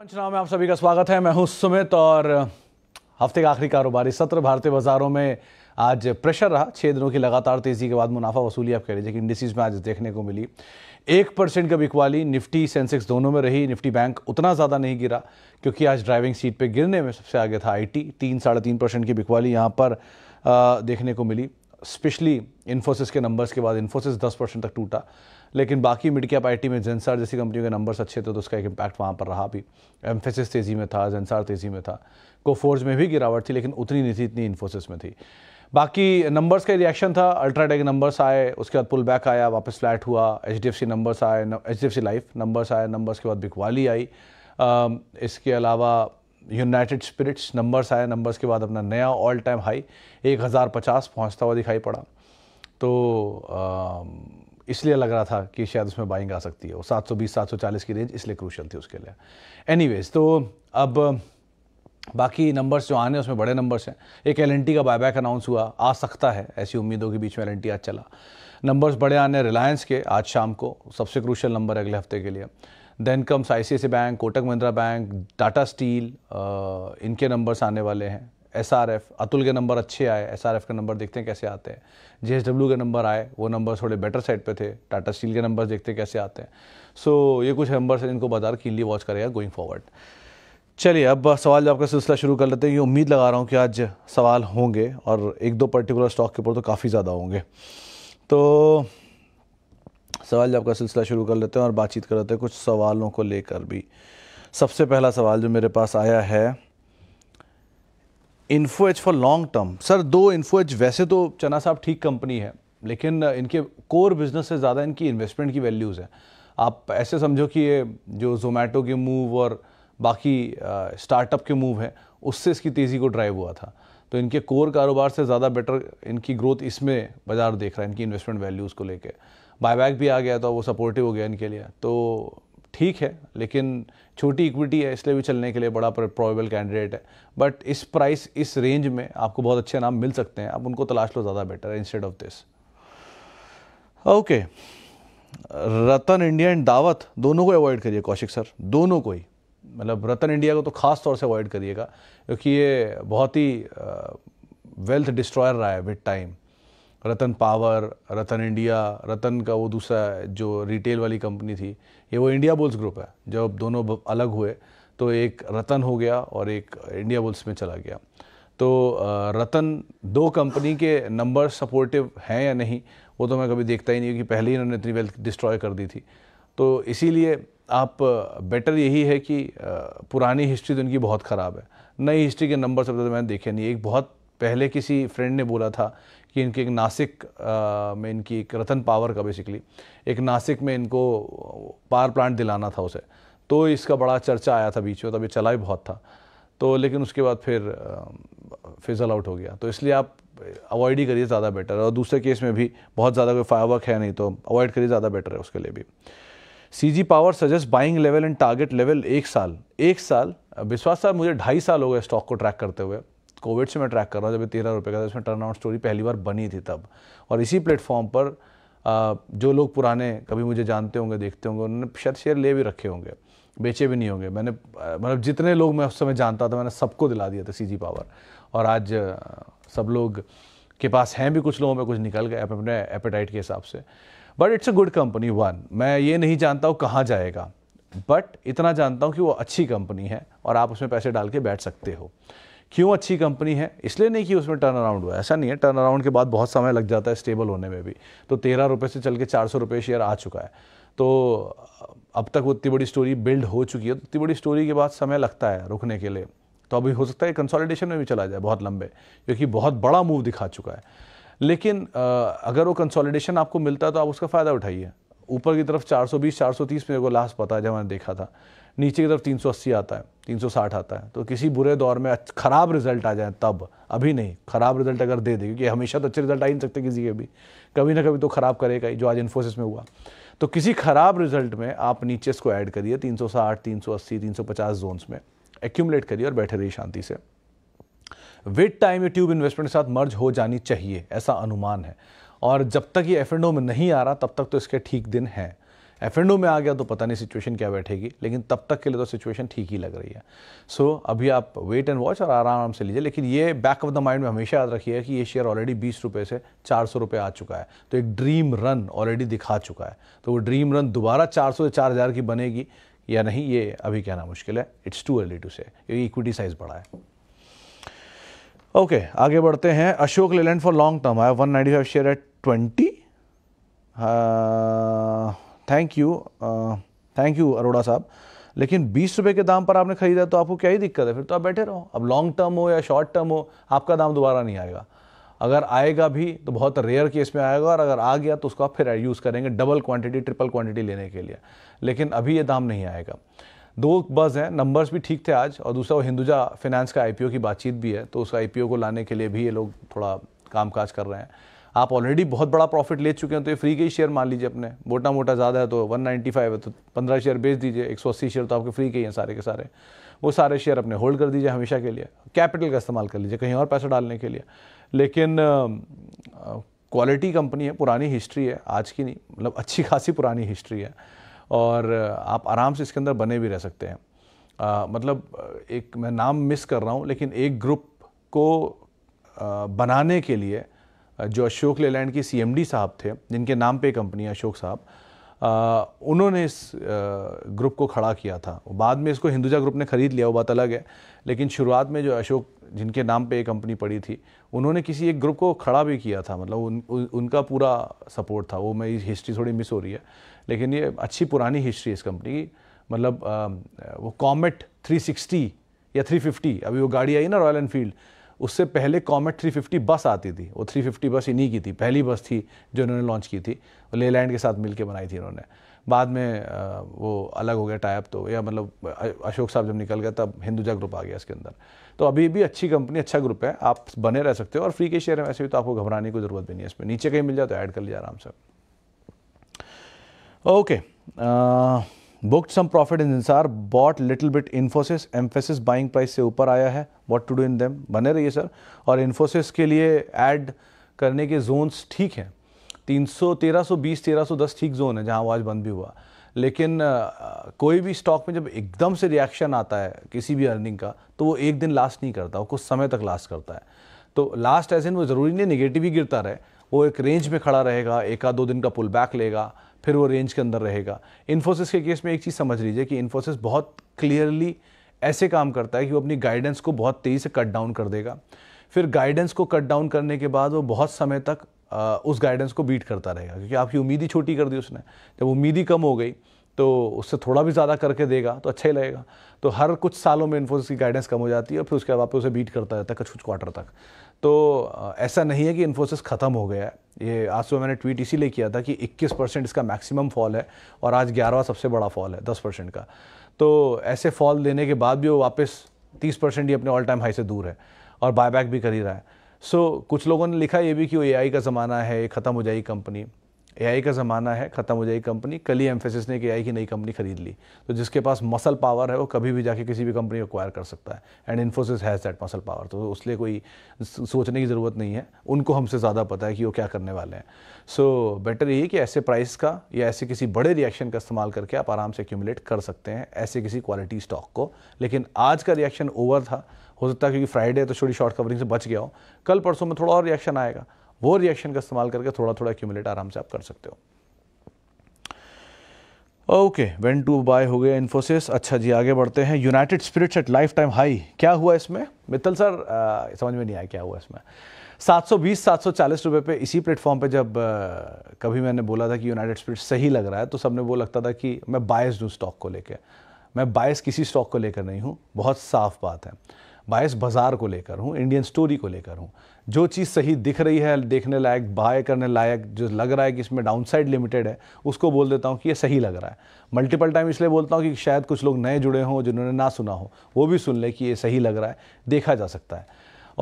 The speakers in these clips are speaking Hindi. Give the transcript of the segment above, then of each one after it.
पंचनाव में आप सभी का स्वागत है मैं हूं सुमित और हफ्ते का आखिरी कारोबारी सत्र भारतीय बाजारों में आज प्रेशर रहा छः दिनों की लगातार तेजी के बाद मुनाफा वसूली आप कह रहे कि इंडिसीज में आज देखने को मिली एक परसेंट का बिकवाली निफ्टी सेंसेक्स दोनों में रही निफ्टी बैंक उतना ज़्यादा नहीं गिरा क्योंकि आज ड्राइविंग सीट पर गिरने में सबसे आगे था टी तीन साढ़े तीन परसेंट की बिकवाली यहाँ पर आ, देखने को मिली स्पेशली इन्फोसिस के नंबर्स के बाद इन्फोसिस दस परसेंट तक टूटा लेकिन बाकी मिड कैप आई में जेंसार जैसी कंपनियों के नंबर्स अच्छे थे तो उसका एक इम्पैक्ट वहाँ पर रहा भी एम्फेसिस तेज़ी में था जेंसार तेज़ी में था कोफोर्ज में भी गिरावट थी लेकिन उतनी नहीं थी इतनी इन्फोसिस में थी बाकी नंबर्स का रिएक्शन था अल्ट्राटेक नंबर्स आए उसके बाद पुल बैक आया वापस फ्लैट हुआ एच नंबर्स आए एच डी लाइफ नंबर्स आए नंबर्स के बाद बिकवाली आई इसके अलावा यूनाइटेड स्पिरिट्स नंबर्स आए नंबर्स के बाद अपना नया ऑल टाइम हाई एक हज़ार पचास पहुँचता हुआ दिखाई पड़ा तो आ, इसलिए लग रहा था कि शायद उसमें बाइंग आ सकती है वो 720 740 की रेंज इसलिए क्रूशल थी उसके लिए एनीवेज तो अब बाकी नंबर्स जो आने उसमें बड़े नंबर्स हैं एक एल का बायबैक अनाउंस हुआ आ सकता है ऐसी उम्मीदों के बीच में एल आज चला नंबर्स बड़े आने रिलायंस के आज शाम को सबसे क्रूशल नंबर अगले हफ्ते के लिए then comes I bank Kotak Mahindra bank Tata steel इनके नंबर्स आने वाले हैं एसआरएफ अतुल के नंबर अच्छे आए एसआरएफ के नंबर देखते हैं कैसे आते हैं डब्ल्यू के नंबर आए वो नंबर थोड़े बेटर साइड पे थे टाटा स्टील के नंबर देखते हैं कैसे आते हैं सो so, ये कुछ नंबर्स हैं इनको बाजार कीनली वॉच करेगा गोइंग फॉरवर्ड चलिए अब सवाल जवाब का सिलसिला शुरू कर लेते हैं ये उम्मीद लगा रहा हूँ कि आज सवाल होंगे और एक दो पर्टिकुलर स्टॉक के ऊपर तो काफ़ी ज़्यादा होंगे तो सवाल जवाब का सिलसिला शुरू कर लेते हैं और बातचीत कर लेते हैं कुछ सवालों को लेकर भी सबसे पहला सवाल जो मेरे पास आया है Info Edge for long term sir दो इन्फो एच वैसे तो चना साहब ठीक कंपनी है लेकिन इनके कोर बिजनेस से ज़्यादा इनकी इन्वेस्टमेंट की वैल्यूज़ है आप ऐसे समझो कि ये जो जोमेटो के मूव और बाकी स्टार्टअप के मूव है उससे इसकी तेज़ी को ड्राइव हुआ था तो इनके कोर कारोबार से ज़्यादा बेटर इनकी ग्रोथ इसमें बाज़ार देख रहा है इनकी इन्वेस्टमेंट वैल्यूज़ को लेकर बायबैक भी आ गया तो वो सपोर्टिव हो गया इनके लिए तो ठीक है लेकिन छोटी इक्विटी है इसलिए भी चलने के लिए बड़ा प्रोबेबल कैंडिडेट है बट इस प्राइस इस रेंज में आपको बहुत अच्छे नाम मिल सकते हैं आप उनको तलाश लो ज़्यादा बेटर है instead of this okay Ratan India and Daawat दोनों को अवॉइड करिए कौशिक सर दोनों को ही मतलब रतन इंडिया को तो खास तौर से अवॉइड करिएगा क्योंकि ये बहुत ही वेल्थ डिस्ट्रॉयर रहा है with time Ratan power Ratan India Ratan का वो दूसरा जो रिटेल वाली कंपनी थी ये वो इंडिया बुल्स ग्रुप है जब दोनों अलग हुए तो एक रतन हो गया और एक इंडिया बुल्स में चला गया तो रतन दो कंपनी के नंबर सपोर्टिव हैं या नहीं वो तो मैं कभी देखता ही नहीं क्योंकि पहले ही इन्होंने इतनी वेल्थ डिस्ट्रॉय कर दी थी तो इसीलिए आप बेटर यही है कि पुरानी हिस्ट्री तो इनकी बहुत ख़राब है नई हिस्ट्री के नंबर सब तो मैंने देखे नहीं एक बहुत पहले किसी फ्रेंड ने बोला था कि इनकी एक नासिक आ, में इनकी एक रतन पावर का बेसिकली एक नासिक में इनको पावर प्लांट दिलाना था उसे तो इसका बड़ा चर्चा आया था बीच में तभी चला भी बहुत था तो लेकिन उसके बाद फिर फिजल आउट हो गया तो इसलिए आप अवॉइड ही करिए ज़्यादा बेटर और दूसरे केस में भी बहुत ज़्यादा कोई फायरवर्क है नहीं तो अवॉइड करिए ज़्यादा बेटर है उसके लिए भी C G power suggest buying level and target level एक साल एक साल विश्वास साहब मुझे ढाई साल हो गए स्टॉक को ट्रैक करते हुए कोविड से मैं ट्रैक कर रहा हूँ जब तेरह रुपये का था उसमें टर्न स्टोरी पहली बार बनी थी तब और इसी प्लेटफॉर्म पर जो लोग पुराने कभी मुझे जानते होंगे देखते होंगे उन्होंने शायद शेयर ले भी रखे होंगे बेचे भी नहीं होंगे मैंने मतलब जितने लोग मैं उस समय जानता था मैंने सबको दिला दिया था सी जी पावर और आज सब लोग के पास हैं भी कुछ लोगों में कुछ निकल गए अपने एपेटाइट के हिसाब से but it's a good company one मैं ये नहीं जानता हूँ कहाँ जाएगा बट इतना जानता हूँ कि वो अच्छी कंपनी है और आप उसमें पैसे डाल के बैठ सकते हो क्यों अच्छी कंपनी है इसलिए नहीं कि उसमें टर्न अराउंड हुआ ऐसा नहीं है टर्न अराउंड के बाद बहुत समय लग जाता है स्टेबल होने में भी तो तेरह रुपये से चल के चार सौ रुपये शेयर आ चुका है तो अब तक वो इतनी बड़ी स्टोरी बिल्ड हो चुकी है तो इतनी बड़ी स्टोरी के बाद समय लगता है रुकने के लिए तो अभी हो सकता है कंसोलिडेशन में भी चला जाए बहुत लंबे क्योंकि बहुत बड़ा मूव दिखा चुका है लेकिन अगर वो कंसोलिडेशन आपको मिलता है तो आप उसका फ़ायदा उठाइए ऊपर की तरफ 420 430 मेरे को लास्ट पता है जब मैंने देखा था नीचे की तरफ 380 आता है 360 आता है तो किसी बुरे दौर में ख़राब रिजल्ट आ जाए तब अभी नहीं ख़राब रिजल्ट अगर दे दे क्योंकि हमेशा तो अच्छे रिजल्ट आ ही नहीं सकते किसी के भी कभी ना कभी तो ख़राब करेगा ही जो आज इन्फोसिस में हुआ तो किसी ख़राब रिजल्ट में आप नीचे इसको ऐड करिए 360, 380, 350 जोन्स में एक्यूमलेट करिए और बैठे रहिए शांति से विद टाइम ये ट्यूब इन्वेस्टमेंट के साथ मर्ज हो जानी चाहिए ऐसा अनुमान है और जब तक ये एफ में नहीं आ रहा तब तक तो इसके ठीक दिन हैं एफ में आ गया तो पता नहीं सिचुएशन क्या बैठेगी लेकिन तब तक के लिए तो सिचुएशन ठीक ही लग रही है सो so, अभी आप वेट एंड वॉच और आराम से लीजिए लेकिन ये बैक ऑफ द माइंड में हमेशा याद रखिए कि ये शेयर ऑलरेडी बीस रुपये से चार सौ रुपये आ चुका है तो एक ड्रीम रन ऑलरेडी दिखा चुका है तो वो ड्रीम रन दोबारा चार सौ से चार हज़ार की बनेगी या नहीं ये अभी कहना मुश्किल है इट्स टू अर्ली टू से क्योंकि इक्विटी साइज बड़ा है ओके okay, आगे बढ़ते हैं Ashok Leyland for long term आया 195 share at 20 thank you thank you Arora साहब लेकिन बीस रुपये के दाम पर आपने खरीदा तो आपको क्या ही दिक्कत है फिर तो आप बैठे रहो अब लॉन्ग टर्म हो या शॉर्ट टर्म हो आपका दाम दोबारा नहीं आएगा अगर आएगा भी तो बहुत रेयर केस में आएगा और अगर आ गया तो उसको आप फिर यूज़ करेंगे डबल क्वांटिटी ट्रिपल क्वांटिटी लेने के लिए लेकिन अभी ये दाम नहीं आएगा दो बज़ हैं नंबर्स भी ठीक थे आज और दूसरा वो हिंदुजा फिनेंस का आईपीओ की बातचीत भी है तो उस आईपीओ को लाने के लिए भी ये लोग थोड़ा काम कर रहे हैं आप ऑलरेडी बहुत बड़ा प्रॉफिट ले चुके हैं तो ये फ्री के ही शेयर मान लीजिए अपने मोटा मोटा ज़्यादा है तो 195 है तो 15 शेयर बेच दीजिए 180 शेयर तो आपके फ्री के ही हैं सारे के सारे वो सारे शेयर अपने होल्ड कर दीजिए हमेशा के लिए कैपिटल का इस्तेमाल कर लीजिए कहीं और पैसा डालने के लिए लेकिन क्वालिटी कंपनी है पुरानी हिस्ट्री है आज की नहीं मतलब अच्छी खासी पुरानी हिस्ट्री है और आप आराम से इसके अंदर बने भी रह सकते हैं आ, मतलब एक मैं नाम मिस कर रहा हूँ लेकिन एक ग्रुप को आ, बनाने के लिए जो अशोक लेलैंड के सीएमडी साहब थे जिनके नाम पे कंपनी अशोक साहब उन्होंने इस ग्रुप को खड़ा किया था बाद में इसको हिंदुजा ग्रुप ने ख़रीद लिया वो बात अलग है लेकिन शुरुआत में जो अशोक जिनके नाम पे ये कंपनी पड़ी थी उन्होंने किसी एक ग्रुप को खड़ा भी किया था मतलब उन, उ, उनका पूरा सपोर्ट था वो मेरी हिस्ट्री थोड़ी मिस हो रही है लेकिन ये अच्छी पुरानी हिस्ट्री इस कंपनी की मतलब वो कॉमेट 360 या 350 अभी वो गाड़ी आई ना रॉयल एनफील्ड उससे पहले कॉमेट 350 बस आती थी वो 350 बस इन्हीं की थी पहली बस थी जो इन्होंने लॉन्च की थी ले लैंड के साथ मिलके बनाई थी इन्होंने बाद में वो अलग हो गया टाइप तो या मतलब अशोक साहब जब निकल गया तब हिंदुजा ग्रुप आ गया इसके अंदर तो अभी भी अच्छी कंपनी अच्छा ग्रुप है आप बने रह सकते हो और फ्री के शेयर है वैसे भी तो आपको घबराने की जरूरत भी नहीं है इसमें नीचे कहीं मिल जाए तो ऐड कर लीजिए आराम से okay booked some profit in इंसार bought little bit Infosys Mphasis buying price से ऊपर आया है what to do in them बने रहिए सर और इन्फोसिस के लिए एड करने के जोन्स ठीक हैं तीन सौ तेरह सौ बीस तेरह सौ दस ठीक जोन है जहाँ आवाज़ बंद भी हुआ लेकिन कोई भी स्टॉक में जब एकदम से रिएक्शन आता है किसी भी अर्निंग का तो वो एक दिन लास्ट नहीं करता वो कुछ समय तक लास्ट करता है तो लास्ट एज इन वो ज़रूरी नहीं नेगेटिव ही गिरता रहे वो एक रेंज में खड़ा रहेगा एक आध दो दिन का पुल बैक लेगा फिर वो रेंज के अंदर रहेगा इन्फोसिस के केस में एक चीज़ समझ लीजिए कि इन्फोसिस बहुत क्लियरली ऐसे काम करता है कि वो अपनी गाइडेंस को बहुत तेज़ी से कट डाउन कर देगा फिर गाइडेंस को कट डाउन करने के बाद वो बहुत समय तक उस गाइडेंस को बीट करता रहेगा क्योंकि आपकी उम्मीद ही छोटी कर दी उसने जब उम्मीद ही कम हो गई तो उससे थोड़ा भी ज़्यादा करके देगा तो अच्छा ही लगेगा तो हर कुछ सालों में इन्फोसिस की गाइडेंस कम हो जाती है और फिर उसके बाद वापस उसे बीट करता रहता है कुछ कुछ क्वार्टर तक तो ऐसा नहीं है कि इन्फोसिस ख़त्म हो गया है ये आज सुबह मैंने ट्वीट इसीलिए किया था कि 21 परसेंट इसका मैक्सिमम फॉल है और आज ग्यारहवा सबसे बड़ा फॉल है दस परसेंट का तो ऐसे फॉल देने के बाद भी वो वापस तीस परसेंट ही अपने ऑल टाइम हाई से दूर है और बायबैक भी कर ही रहा है सो so, कुछ लोगों ने लिखा ये भी कि वो ए का ज़माना है ये ख़त्म हो जाएगी कंपनी एआई का ज़माना है ख़त्म हो जाएगी कंपनी कल ही एम्फेसिस ने एक एआई की नई कंपनी खरीद ली तो जिसके पास मसल पावर है वो कभी भी जाके किसी भी कंपनी को एक्वायर कर सकता है and Infosys has that muscle power तो उस कोई सोचने की ज़रूरत नहीं है उनको हमसे ज़्यादा पता है कि वो क्या करने वाले हैं सो बेटर यही कि ऐसे प्राइस का या ऐसे किसी बड़े रिएक्शन का इस्तेमाल करके आप आराम से एक्यूमुलेट कर सकते हैं ऐसे किसी क्वालिटी स्टॉक को लेकिन आज का रिएक्शन ओवर था हो सकता है क्योंकि फ्राइडे तो थोड़ी शॉर्ट कवरिंग से बच गया हो कल परसों में थोड़ा और रिएक्शन आएगा वो रिएक्शन का इस्तेमाल करके थोड़ा थोड़ा एक्यूमुलेट आराम से आप कर सकते हो ओके वेन टू बाय हो गया इन्फोसिस अच्छा जी आगे बढ़ते हैं United Spirits at lifetime high क्या हुआ इसमें मित्तल सर आ, समझ में नहीं आया क्या हुआ इसमें 720 740 रुपए पे इसी प्लेटफॉर्म पे जब आ, कभी मैंने बोला था कि यूनाइटेड स्पिरिट्स सही लग रहा है तो सबने वो लगता था कि मैं बायस हूँ स्टॉक को लेकर मैं बायस किसी स्टॉक को लेकर नहीं हूँ बहुत साफ बात है बायस बाज़ार को लेकर हूँ इंडियन स्टोरी को लेकर हूँ जो चीज़ सही दिख रही है देखने लायक बाय करने लायक जो लग रहा है कि इसमें डाउनसाइड लिमिटेड है उसको बोल देता हूँ कि ये सही लग रहा है मल्टीपल टाइम इसलिए बोलता हूँ कि शायद कुछ लोग नए जुड़े हों जिन्होंने ना सुना हो वो भी सुन ले कि ये सही लग रहा है देखा जा सकता है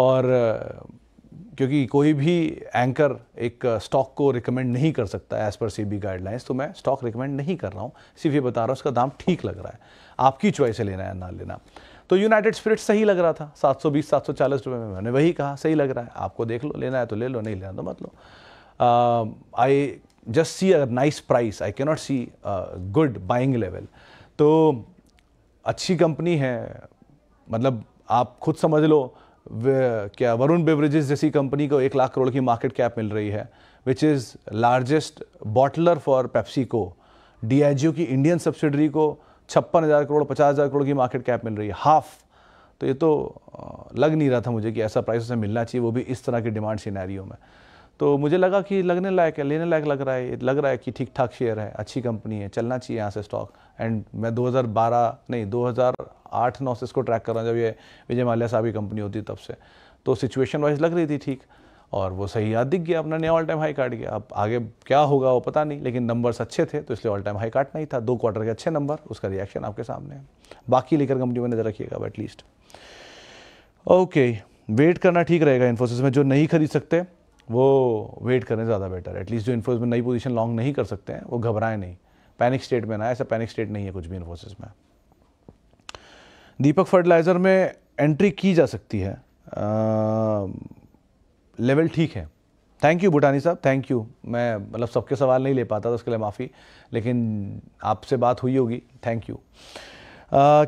और क्योंकि कोई भी एंकर एक स्टॉक को रिकमेंड नहीं कर सकता एज़ पर सी गाइडलाइंस तो मैं स्टॉक रिकमेंड नहीं कर रहा हूँ सिर्फ ये बता रहा हूँ उसका दाम ठीक लग रहा है आपकी चॉइस है लेना या ना लेना तो यूनाइटेड स्पिरिट सही लग रहा था 720 740 रुपए में मैंने वही कहा सही लग रहा है आपको देख लो लेना है तो ले लो नहीं लेना तो मत लो I just see a nice price I cannot see good buying level तो अच्छी कंपनी है मतलब आप खुद समझ लो क्या वरुण बेवरेजेस जैसी कंपनी को एक लाख करोड़ की मार्केट कैप मिल रही है which is largest bottler for Pepsi को डी की इंडियन सब्सिडरी को छप्पन हज़ार करोड़ पचास हज़ार करोड़ की मार्केट कैप मिल रही है हाफ तो ये तो लग नहीं रहा था मुझे कि ऐसा प्राइस उसमें मिलना चाहिए वो भी इस तरह के डिमांड सिनेरियो में तो मुझे लगा कि लगने लायक है लेने लायक लग रहा है लग रहा है कि ठीक ठाक शेयर है अच्छी कंपनी है चलना चाहिए यहाँ से स्टॉक एंड मैं 2012 नहीं 2008 नौ से इसको ट्रैक कर रहा हूँ जब ये विजय माल्या साहब की कंपनी होती तब से तो सिचुएशन वाइज लग रही थी ठीक और वो सही याद दिख गया अपना नया ऑल टाइम हाई काट गया अब आगे क्या होगा वो पता नहीं लेकिन नंबर्स अच्छे थे तो इसलिए ऑल टाइम हाई काट नहीं था दो क्वार्टर के अच्छे नंबर उसका रिएक्शन आपके सामने है बाकी लेकर कंपनी में नजर रखिएगा एटलीस्ट ओके वेट करना ठीक रहेगा इन्फोसिस में जो नहीं खरीद सकते वो वेट करें ज़्यादा बेटर एटलीस्ट जो इन्फोसिस में नई पोजिशन लॉन्ग नहीं कर सकते हैं वो घबराएं नहीं पैनिक स्टेट में ना ऐसा पैनिक स्टेट नहीं है कुछ भी इन्फोसिस में दीपक फर्टिलाइज़र में एंट्री की जा सकती है आ, लेवल ठीक है थैंक यू भूटानी साहब थैंक यू मैं मतलब सबके सवाल नहीं ले पाता था तो उसके लिए माफ़ी लेकिन आपसे बात हुई होगी thank you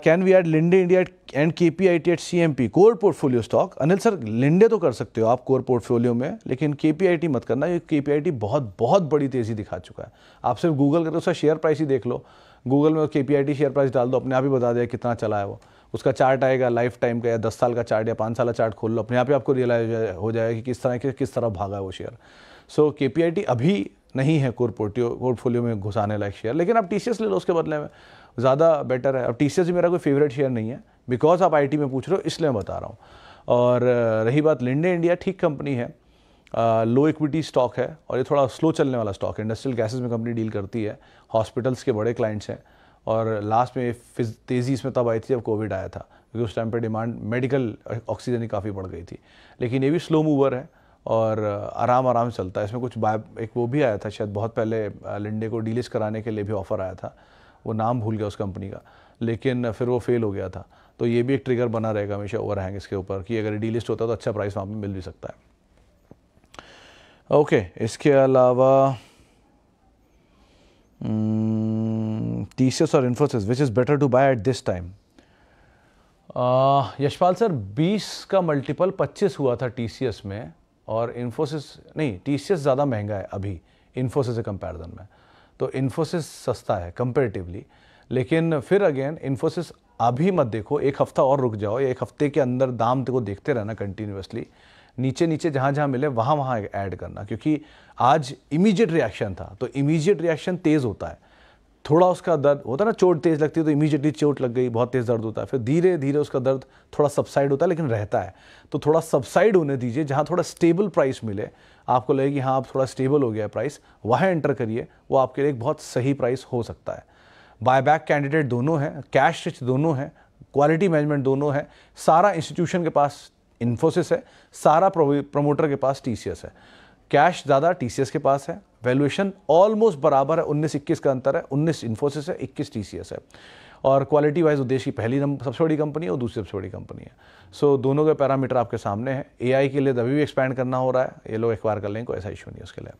can we add Linde India and K P I T at C M P core portfolio stock Anil sir Linde तो कर सकते हो आप कोर पोर्टफोलियो में लेकिन के पी आई टी मत करना ये के पी आई टी बहुत बहुत बड़ी तेज़ी दिखा चुका है आप सिर्फ गूगल करके उसका शेयर प्राइस ही देख लो गूगल में के पी शेयर प्राइस डाल दो अपने आप ही बता दिया कितना चला है वो उसका चार्ट आएगा लाइफ टाइम का या दस साल का चार्ट या पाँच साल का चार्ट खोल लो अपने आप ही आपको रियलाइज हो जाएगा कि किस तरह के किस तरह भागा है वो शेयर सो के पी अभी नहीं है कोर पोर्टियो पोर्टफोलियो में घुसाने लायक शेयर लेकिन आप टी ले लो उसके बदले में ज़्यादा बेटर है अब टी भी मेरा कोई फेवरेट शेयर नहीं है बिकॉज आप आई में पूछ रहे हो इसलिए मैं बता रहा हूँ और रही बात लिंडे इंडिया ठीक कंपनी है लो इक्विटी स्टॉक है और ये थोड़ा स्लो चलने वाला स्टॉक है इंडस्ट्रियल गैसेज में कंपनी डील करती है हॉस्पिटल्स के बड़े क्लाइंट्स हैं और लास्ट में तेज़ी इसमें तब आई थी जब कोविड आया था क्योंकि उस टाइम पे डिमांड मेडिकल ऑक्सीजन की काफ़ी बढ़ गई थी लेकिन ये भी स्लो मूवर है और आराम आराम चलता है इसमें कुछ बाय एक वो भी आया था शायद बहुत पहले लिंडे को डीलिस कराने के लिए भी ऑफ़र आया था वो नाम भूल गया उस कंपनी का लेकिन फिर वो फेल हो गया था तो ये भी एक ट्रिगर बना रहेगा हमेशा ओवर हैंग इसके ऊपर कि अगर डीलिस्ट होता तो अच्छा प्राइस वहाँ पर मिल भी सकता है ओके इसके अलावा टीसीएस हम्म, और Infosys which is better to buy at this time Yashpal sir 20 का मल्टीपल 25 हुआ था टीसीएस में और इन्फोसिस नहीं टीसीएस ज़्यादा महंगा है अभी इन्फोसिस के कंपैरिजन में तो इन्फोसिस सस्ता है कंपेरेटिवली लेकिन फिर अगेन इन्फोसिस अभी मत देखो एक हफ़्ता और रुक जाओ एक हफ्ते के अंदर दाम को देखते रहना कंटिन्यूसली नीचे नीचे जहाँ जहाँ मिले वहाँ वहाँ ऐड करना क्योंकि आज इमीजिएट रिएक्शन था तो इमीजिएट रिएक्शन तेज़ होता है थोड़ा उसका दर्द होता है ना चोट तेज़ लगती है तो इमीजिएटली चोट लग गई बहुत तेज़ दर्द होता है फिर धीरे धीरे उसका दर्द थोड़ा सबसाइड होता है लेकिन रहता है तो थोड़ा सबसाइड होने दीजिए जहाँ थोड़ा स्टेबल प्राइस मिले आपको लगे कि हाँ आप थोड़ा स्टेबल हो गया प्राइस वहाँ एंटर करिए वो आपके लिए एक बहुत सही प्राइस हो सकता है बायबैक कैंडिडेट दोनों हैं कैश रिच दोनों हैं क्वालिटी मैनेजमेंट दोनों है सारा इंस्टीट्यूशन के पास इन्फोसिस है सारा प्रमोटर के पास टी है कैश ज़्यादा टी के पास है वैल्यूएशन ऑलमोस्ट बराबर है उन्नीस इक्कीस का अंतर है उन्नीस इन्फोसिस है इक्कीस टी है और क्वालिटी वाइज उद्देश्य की पहली सबसे बड़ी कंपनी है और दूसरी सबसे बड़ी कंपनी है सो so, दोनों के पैरामीटर आपके सामने हैं एआई के लिए अभी भी एक्सपैंड करना हो रहा है ये लोग एक्वायर कर लेंगे कोई ऐसा इशू नहीं उसके लिए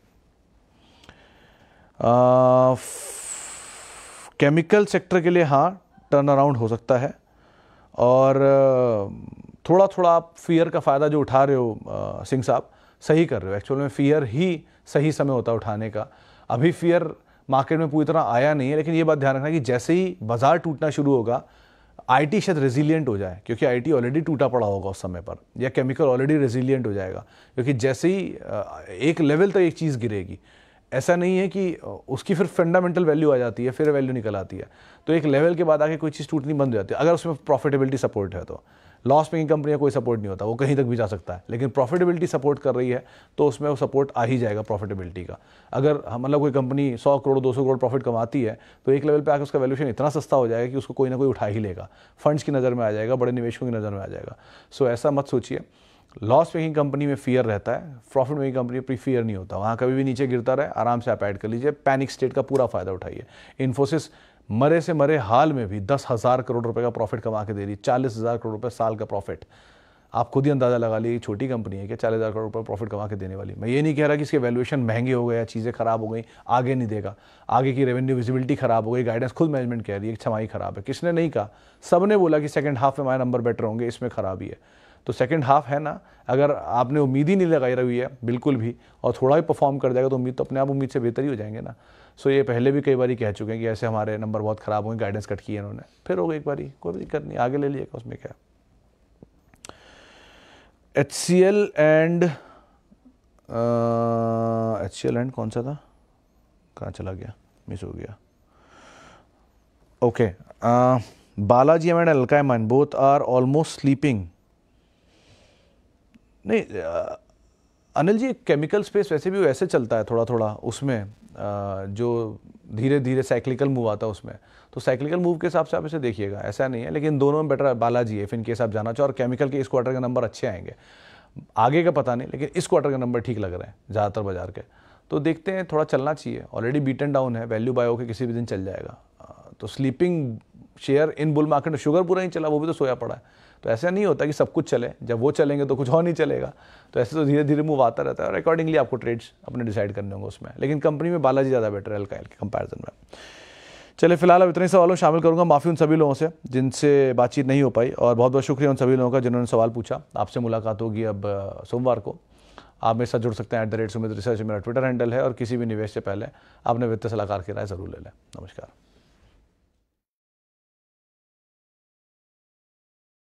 केमिकल सेक्टर के लिए हाँ टर्न अराउंड हो सकता है और uh, थोड़ा थोड़ा आप फियर का फ़ायदा जो उठा रहे हो सिंह साहब सही कर रहे हो एक्चुअल में फियर ही सही समय होता है उठाने का अभी फियर मार्केट में पूरी तरह आया नहीं है लेकिन ये बात ध्यान रखना कि जैसे ही बाजार टूटना शुरू होगा आईटी शायद रेजिलियंट हो जाए क्योंकि आईटी ऑलरेडी टूटा पड़ा होगा उस समय पर या केमिकल ऑलरेडी रेजिलियंट हो जाएगा क्योंकि जैसे ही एक लेवल तक तो एक चीज़ गिरेगी ऐसा नहीं है कि उसकी फिर फंडामेंटल वैल्यू आ जाती है फिर वैल्यू निकल आती है तो एक लेवल के बाद आके कोई चीज़ टूटनी बंद हो जाती है अगर उसमें प्रॉफिटेबिलिटी सपोर्ट है तो लॉस मेकिंग कंपनी का कोई सपोर्ट नहीं होता वो कहीं तक भी जा सकता है लेकिन प्रॉफिटेबिलिटी सपोर्ट कर रही है तो उसमें वो सपोर्ट आ ही जाएगा प्रॉफिटेबिलिटी का अगर मतलब कोई कंपनी 100 करोड़ 200 करोड़ प्रॉफिट कमाती है तो एक लेवल पे आकर उसका वैल्यूशन इतना सस्ता हो जाएगा कि उसको कोई ना कोई उठा ही लेगा फंड्स की नज़र में आ जाएगा बड़े निवेशकों की नज़र में आ जाएगा सो ऐसा मत सोचिए लॉस मेकिंग कंपनी में फियर रहता है प्रॉफिट मेकिंग कंपनी में फियर नहीं होता वहाँ कभी भी नीचे गिरता रहे आराम से आप ऐड कर लीजिए पैनिक स्टेट का पूरा फ़ायदा उठाइए इन्फोसिस मरे से मरे हाल में भी दस हज़ार करोड़ रुपए का प्रॉफिट कमा के दे रही है चालीस हज़ार करोड़ रुपए साल का प्रॉफिट आप खुद ही अंदाज़ा लगा लीजिए छोटी कंपनी है कि चालीस हज़ार करोड़ रुपये प्रॉफिट कमा के देने वाली मैं ये नहीं कह रहा कि इसके वैल्यूएशन महंगे हो गए या चीज़ें खराब हो गई आगे नहीं देगा आगे की रेवेन्यू विजिबिलिटी खराब हो गई गाइडेंस खुद मैनेजमेंट कह रही है छमाई खराब है किसने नहीं कहा सब ने बोला कि सेकेंड हाफ में हमारे नंबर बेटर होंगे इसमें खराबी है तो सेकेंड हाफ है ना अगर आपने उम्मीद ही नहीं लगाई रही है बिल्कुल भी और थोड़ा भी परफॉर्म कर जाएगा तो उम्मीद तो अपने आप उम्मीद से बेहतर ही हो जाएंगे ना सो ये पहले भी कई बार कह चुके हैं कि ऐसे हमारे नंबर बहुत ख़राब हुए गाइडेंस कट किए इन्होंने फिर हो गए एक बारी कोई दिक्कत नहीं आगे ले लिएगा उसमें क्या H C L and H C L and कौन सा था कहाँ चला गया मिस हो गया ओके बालाजी एम एंड अलका अलकायमन बोथ आर ऑलमोस्ट स्लीपिंग नहीं अनिल जी केमिकल स्पेस वैसे भी वैसे चलता है थोड़ा थोड़ा उसमें जो धीरे धीरे साइक्लिकल मूव आता है उसमें तो साइक्लिकल मूव के हिसाब से आप इसे देखिएगा ऐसा नहीं है लेकिन दोनों में बेटर बालाजी है फिन केस आप जाना चाहो और केमिकल के इस क्वार्टर के नंबर अच्छे आएंगे आगे का पता नहीं लेकिन इस क्वार्टर के नंबर ठीक लग रहे हैं ज़्यादातर बाजार के तो देखते हैं थोड़ा चलना चाहिए ऑलरेडी बीटन डाउन है वैल्यू बायो के किसी भी दिन चल जाएगा तो sleeping share in bull market में शुगर पूरा नहीं चला वो भी तो सोया पड़ा है तो ऐसा नहीं होता कि सब कुछ चले जब वो चलेंगे तो कुछ और नहीं चलेगा तो ऐसे तो धीरे धीरे मूव आता रहता है और अकॉर्डिंगली आपको ट्रेड्स अपने डिसाइड करने होंगे उसमें लेकिन कंपनी में बालाजी ज़्यादा बेटर है एल के कंपेरिजन में चले फिलहाल अब इतने सवालों शामिल करूंगा माफ़ी उन सभी लोगों से जिनसे बातचीत नहीं हो पाई और बहुत बहुत शुक्रिया उन सभी लोगों का जिन्होंने सवाल पूछा आपसे मुलाकात होगी अब सोमवार को आप मेरे साथ जुड़ सकते हैं at the rate Sumit research मेरा ट्विटर हैंडल है और किसी भी निवेश से पहले आपने वित्त सलाहकार की राय ज़रूर ले लें नमस्कार